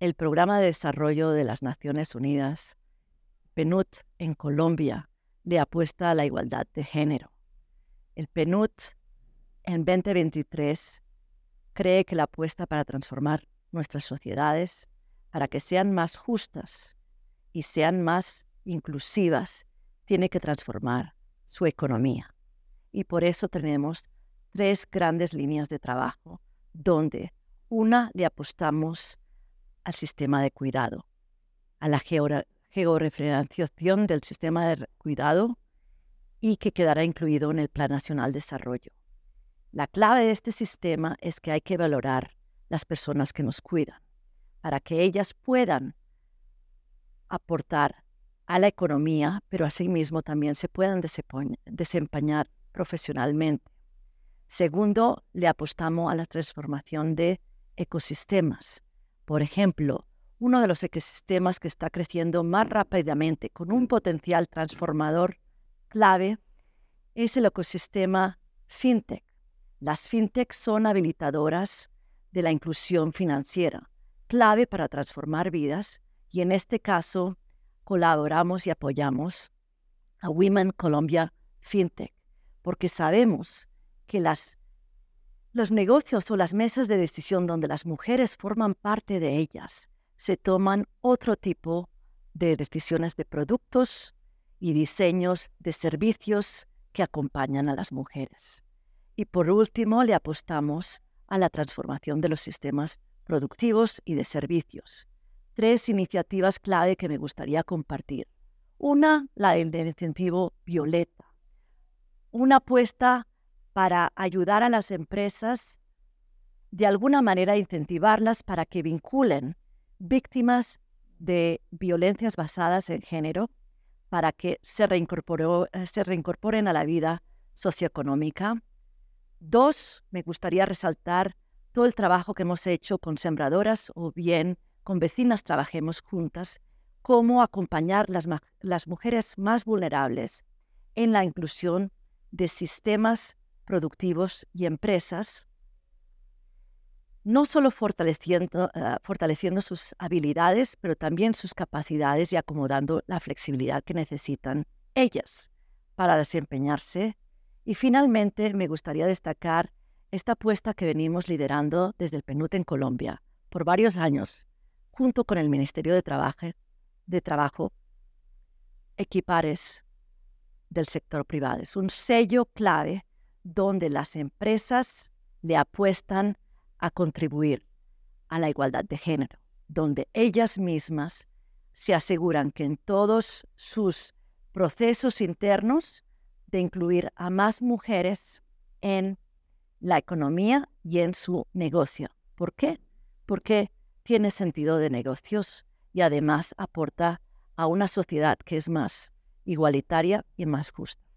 el Programa de Desarrollo de las Naciones Unidas, PNUD, en Colombia, de apuesta a la igualdad de género. El PNUD en 2023 cree que la apuesta para transformar nuestras sociedades para que sean más justas y sean más inclusivas tiene que transformar su economía. Y por eso tenemos tres grandes líneas de trabajo, donde una le apostamos al sistema de cuidado, a la georreferenciación del sistema de cuidado y que quedará incluido en el Plan Nacional de Desarrollo. La clave de este sistema es que hay que valorar las personas que nos cuidan para que ellas puedan aportar a la economía, pero asimismo también se puedan desempeñar profesionalmente. Segundo, le apostamos a la transformación de ecosistemas por ejemplo, uno de los ecosistemas que está creciendo más rápidamente con un potencial transformador clave es el ecosistema fintech. Las fintech son habilitadoras de la inclusión financiera, clave para transformar vidas y en este caso colaboramos y apoyamos a Women Colombia Fintech porque sabemos que las los negocios o las mesas de decisión donde las mujeres forman parte de ellas se toman otro tipo de decisiones de productos y diseños de servicios que acompañan a las mujeres. Y por último, le apostamos a la transformación de los sistemas productivos y de servicios. Tres iniciativas clave que me gustaría compartir. Una, la del incentivo violeta. Una apuesta para ayudar a las empresas, de alguna manera incentivarlas para que vinculen víctimas de violencias basadas en género para que eh, se, reincorporen a la vida socioeconómica. Dos, me gustaría resaltar todo el trabajo que hemos hecho con sembradoras o bien con vecinas trabajemos juntas, cómo acompañar las, las mujeres más vulnerables en la inclusión de sistemas productivos y empresas, no solo fortaleciendo, ah, fortaleciendo sus habilidades, pero también sus capacidades y acomodando la flexibilidad que necesitan ellas para desempeñarse. Y finalmente me gustaría destacar esta apuesta que venimos liderando desde el PNUT en Colombia por varios años, junto con el Ministerio de Trabajo, de Trabajo Equipares del sector privado. Es un sello clave donde las empresas le apuestan a contribuir a la igualdad de género, donde ellas mismas se aseguran que en todos sus procesos internos de incluir a más mujeres en la economía y en su negocio. ¿Por qué? Porque tiene sentido de negocios y además aporta a una sociedad que es más igualitaria y más justa.